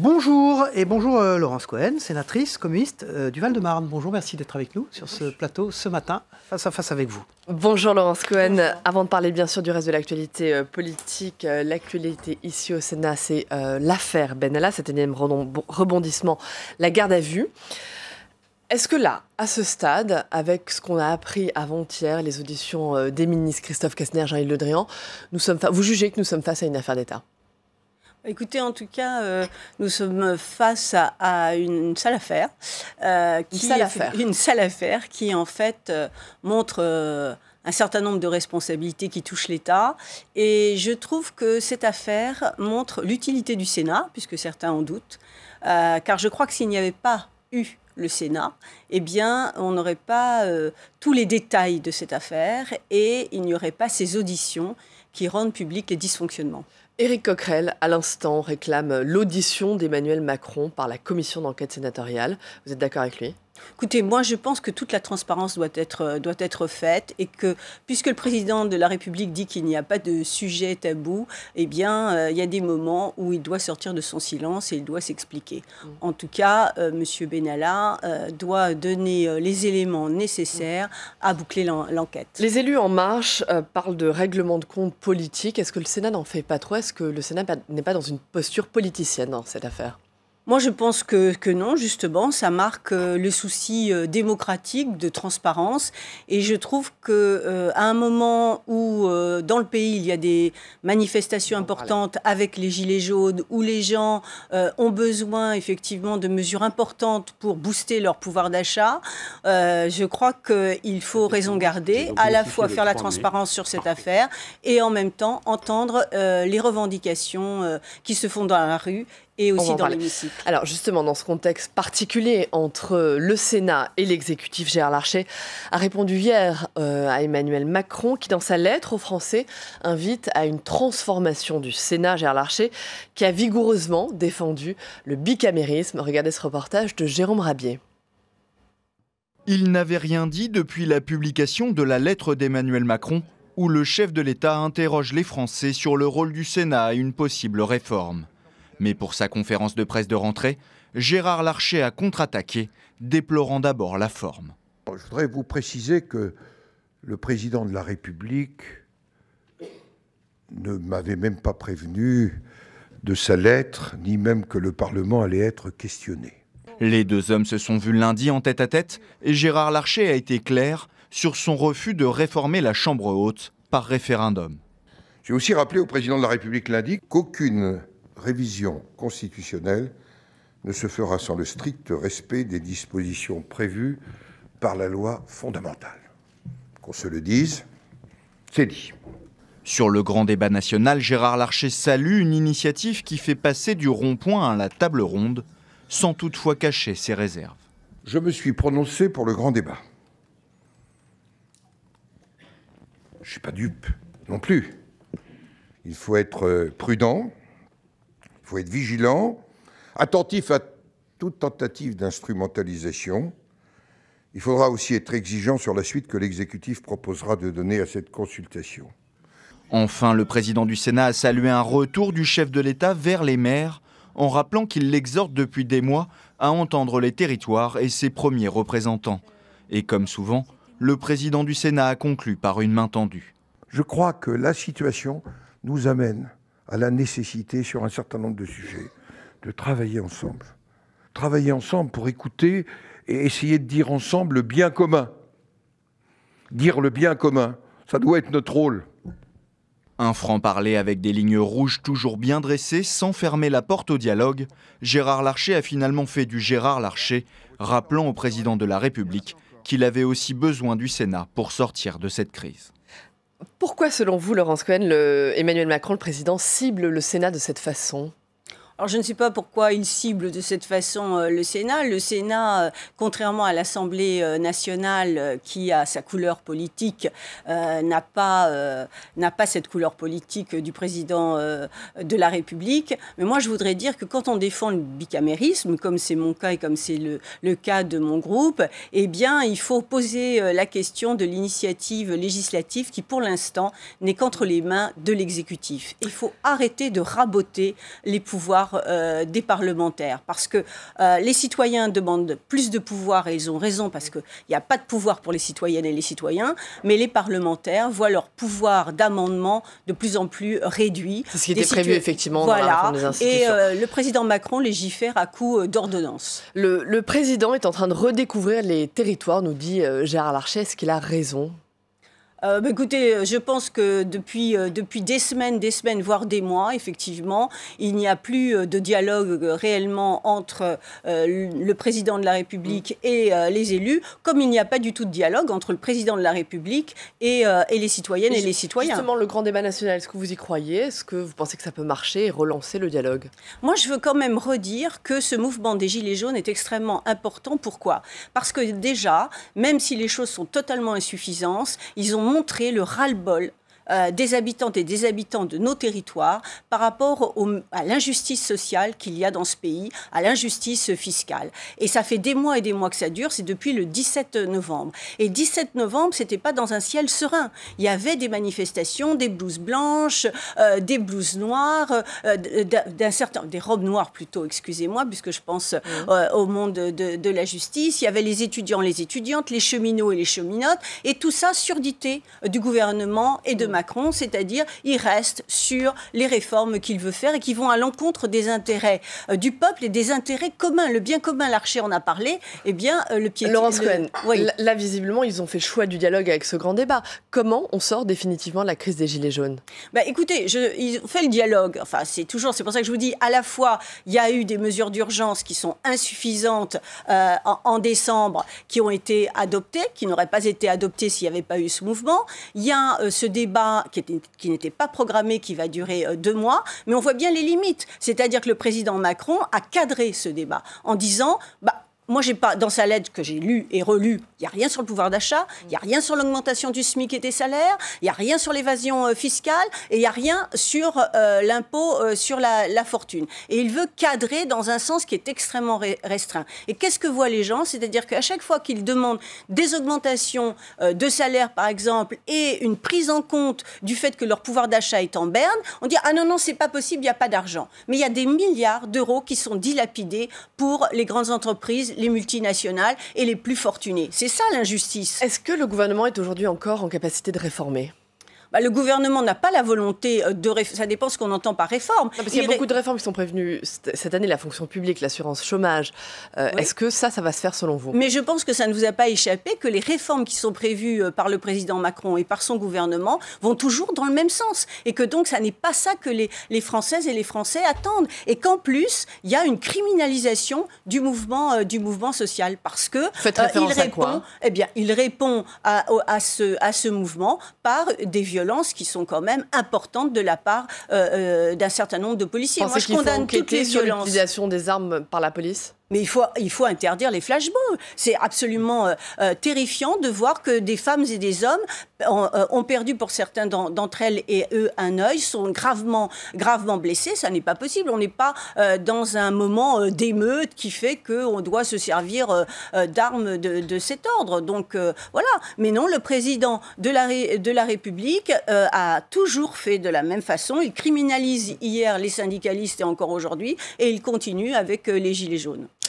Bonjour et bonjour euh, Laurence Cohen, sénatrice communiste euh, du Val-de-Marne. Bonjour, merci d'être avec nous sur ce plateau ce matin, face à face avec vous. Bonjour Laurence Cohen. Avant de parler bien sûr du reste de l'actualité euh, politique, l'actualité ici au Sénat, c'est l'affaire Benalla, cet énième rebondissement, la garde à vue. Est-ce que là, à ce stade, avec ce qu'on a appris avant-hier, les auditions des ministres Christophe Castaner, Jean-Yves Le Drian, vous jugez que nous sommes face à une affaire d'État Écoutez, en tout cas, euh, nous sommes face à, une sale affaire euh, qui, une, sale affaire qui en fait euh, montre un certain nombre de responsabilités qui touchent l'État. Et je trouve que cette affaire montre l'utilité du Sénat, puisque certains en doutent, car je crois que s'il n'y avait pas eu le Sénat, eh bien, on n'aurait pas tous les détails de cette affaire et il n'y aurait pas ces auditions qui rendent public les dysfonctionnements. Éric Coquerel, à l'instant, réclame l'audition d'Emmanuel Macron par la commission d'enquête sénatoriale. Vous êtes d'accord avec lui Écoutez, moi je pense que toute la transparence doit être, euh, doit être faite et que puisque le président de la République dit qu'il n'y a pas de sujet tabou, eh bien euh, il y a des moments où il doit sortir de son silence et il doit s'expliquer. Mm. En tout cas, M. Euh, Monsieur Benalla doit donner les éléments nécessaires mm. à boucler l'enquête. Les élus en marche parlent de règlement de compte politique. Est-ce que le Sénat n'en fait pas trop Est-ce que le Sénat n'est pas dans une posture politicienne dans hein, cette affaire moi, je pense que, non, justement, ça marque euh, le souci euh, démocratique de transparence. Et je trouve qu'à euh, un moment où dans le pays il y a des manifestations importantes avec les gilets jaunes, où les gens ont besoin effectivement de mesures importantes pour booster leur pouvoir d'achat, je crois qu'il faut raison garder, à la fois faire la transparence sur cette affaire et en même temps entendre les revendications qui se font dans la rue et aussi dans l'hémicycle. Alors justement, dans ce contexte particulier entre le Sénat et l'exécutif, Gérard Larcher a répondu hier euh, à Emmanuel Macron qui, dans sa lettre aux Français, invite à une transformation du Sénat, Gérard Larcher, qui a vigoureusement défendu le bicamérisme. Regardez ce reportage de Jérôme Rabier. Il n'avait rien dit depuis la publication de la lettre d'Emmanuel Macron, où le chef de l'État interroge les Français sur le rôle du Sénat à une possible réforme. Mais pour sa conférence de presse de rentrée, Gérard Larcher a contre-attaqué, déplorant d'abord la forme. Je voudrais vous préciser que le président de la République ne m'avait même pas prévenu de sa lettre, ni même que le Parlement allait être questionné. Les deux hommes se sont vus lundi en tête-à-tête et Gérard Larcher a été clair sur son refus de réformer la Chambre haute par référendum. J'ai aussi rappelé au président de la République lundi qu'aucune révision constitutionnelle ne se fera sans le strict respect des dispositions prévues par la loi fondamentale. Qu'on se le dise, c'est dit. Sur le grand débat national, Gérard Larcher salue une initiative qui fait passer du rond-point à la table ronde, sans toutefois cacher ses réserves. Je me suis prononcé pour le grand débat. Je ne suis pas dupe non plus. Il faut être euh, prudent, il faut être vigilant, attentif à toute tentative d'instrumentalisation. Il faudra aussi être exigeant sur la suite que l'exécutif proposera de donner à cette consultation. Enfin, le président du Sénat a salué un retour du chef de l'État vers les maires en rappelant qu'il l'exhorte depuis des mois à entendre les territoires et ses premiers représentants. Et comme souvent, le président du Sénat a conclu par une main tendue. Je crois que la situation nous amène à la nécessité sur un certain nombre de sujets de travailler ensemble. Travailler ensemble pour écouter et essayer de dire ensemble le bien commun. Dire le bien commun, ça doit être notre rôle. Un franc-parler avec des lignes rouges toujours bien dressées, sans fermer la porte au dialogue, Gérard Larcher a finalement fait du Gérard Larcher, rappelant au président de la République qu'il avait aussi besoin du Sénat pour sortir de cette crise. Pourquoi, selon vous, Laurence Cohen, le Emmanuel Macron, le président, cible le Sénat de cette façon alors je ne sais pas pourquoi il cible de cette façon euh, le Sénat. Le Sénat, euh, contrairement à l'Assemblée euh, nationale qui a sa couleur politique, n'a pas, n'a pas cette couleur politique du président de la République. Mais moi je voudrais dire que quand on défend le bicamérisme, comme c'est mon cas et comme c'est le, le, cas de mon groupe, eh bien il faut poser la question de l'initiative législative qui pour l'instant n'est qu'entre les mains de l'exécutif. Il faut arrêter de raboter les pouvoirs euh, des parlementaires. Parce que euh, les citoyens demandent plus de pouvoir et ils ont raison parce qu'il n'y a pas de pouvoir pour les citoyennes et les citoyens, mais les parlementaires voient leur pouvoir d'amendement de plus en plus réduit. C'est ce qui était prévu effectivement Et euh, le président Macron légifère à coup d'ordonnance. Le, président est en train de redécouvrir les territoires, nous dit Gérard Larcher. qu'il a raison euh, bah, écoutez, euh, je pense que depuis, euh, depuis des semaines, des semaines, voire des mois, effectivement, il n'y a plus de dialogue réellement entre le président de la République mm. et les élus, comme il n'y a pas du tout de dialogue entre le président de la République et, et les citoyennes et, les citoyens. Justement, le grand débat national, est-ce que vous y croyez Est-ce que vous pensez que ça peut marcher et relancer le dialogue Moi, je veux quand même redire que ce mouvement des Gilets jaunes est extrêmement important. Pourquoi Parce que déjà, même si les choses sont totalement insuffisantes, ils ont montrer le ras-le-bol euh, des habitantes et des habitants de nos territoires par rapport à l'injustice sociale qu'il y a dans ce pays, à l'injustice fiscale. Et ça fait des mois et des mois que ça dure, c'est depuis le 17 novembre. Et 17 novembre, c'était pas dans un ciel serein. Il y avait des manifestations, des blouses blanches, euh, des blouses noires, euh, d'un certain, des robes noires plutôt, excusez-moi, puisque je pense au monde de, la justice. Il y avait les étudiants, les étudiantes, les cheminots et les cheminotes, et tout ça surdité du gouvernement et de Macron, c'est-à-dire il reste sur les réformes qu'il veut faire et qui vont à l'encontre des intérêts euh, du peuple et des intérêts communs. Le bien commun, Larcher en a parlé, eh bien euh, le pied. Laurence Cohen, là visiblement ils ont fait le choix du dialogue avec ce grand débat. Comment on sort définitivement de la crise des Gilets jaunes bah, Écoutez, ils ont fait le dialogue. Enfin, c'est toujours, c'est pour ça que je vous dis, à la fois, il y a eu des mesures d'urgence qui sont insuffisantes euh, en, en, décembre, qui ont été adoptées, qui n'auraient pas été adoptées s'il n'y avait pas eu ce mouvement. Il y a ce débat qui n'était pas programmé, qui va durer euh, deux mois. Mais on voit bien les limites. C'est-à-dire que le président Macron a cadré ce débat en disant, bah, moi, j'ai pas dans sa lettre que j'ai lue et relue, il n'y a rien sur le pouvoir d'achat, il n'y a rien sur l'augmentation du SMIC et des salaires, il n'y a rien sur l'évasion euh, fiscale et il n'y a rien sur euh, l'impôt euh, sur la, fortune. Et il veut cadrer dans un sens qui est extrêmement restreint. Et qu'est-ce que voient les gens C'est-à-dire qu'à chaque fois qu'ils demandent des augmentations de salaire, par exemple, et une prise en compte du fait que leur pouvoir d'achat est en berne, on dit ah non non c'est pas possible, il n'y a pas d'argent. Mais il y a des milliards d'euros qui sont dilapidés pour les grandes entreprises les multinationales et les plus fortunés. C'est ça l'injustice. Est-ce que le gouvernement est aujourd'hui encore en capacité de réformer bah, le gouvernement n'a pas la volonté euh, de Ça dépend ce qu'on entend par réforme. parce il y a beaucoup de réformes qui sont prévenues cette année, la fonction publique, l'assurance chômage. Euh, est-ce que ça, ça va se faire selon vous Mais je pense que ça ne vous a pas échappé que les réformes qui sont prévues euh, par le président Macron et par son gouvernement vont toujours dans le même sens. Et que donc, ça n'est pas ça que les, les Françaises et les Français attendent. Et qu'en plus, il y a une criminalisation du mouvement, du mouvement social. Parce que Faites référence répond, quoi eh bien, il répond à, à, ce, à ce mouvement par des violences violences qui sont quand même importantes de la part euh, euh, d'un certain nombre de policiers. Moi, je condamne toutes les sur l'utilisation des armes par la police mais il faut, il faut interdire les flashballs. C'est absolument euh, euh, terrifiant de voir que des femmes et des hommes euh, ont, perdu pour certains d'entre elles et eux un œil, sont gravement, gravement blessés. Ça n'est pas possible. On n'est pas dans un moment d'émeute qui fait qu'on doit se servir d'armes de, cet ordre. Donc voilà. Mais non, le président de la, de la République a toujours fait de la même façon. Il criminalise hier les syndicalistes et encore aujourd'hui, et il continue avec les Gilets jaunes.